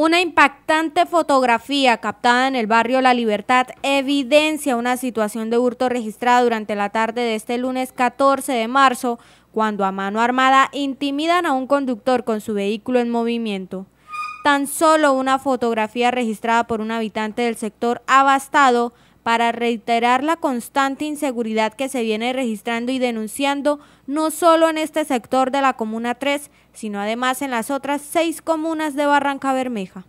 Una impactante fotografía captada en el barrio La Libertad evidencia una situación de hurto registrada durante la tarde de este lunes 14 de marzo, cuando a mano armada intimidan a un conductor con su vehículo en movimiento. Tan solo una fotografía registrada por un habitante del sector abastado para reiterar la constante inseguridad que se viene registrando y denunciando no solo en este sector de la Comuna 3, sino además en las otras seis comunas de Barranca Bermeja.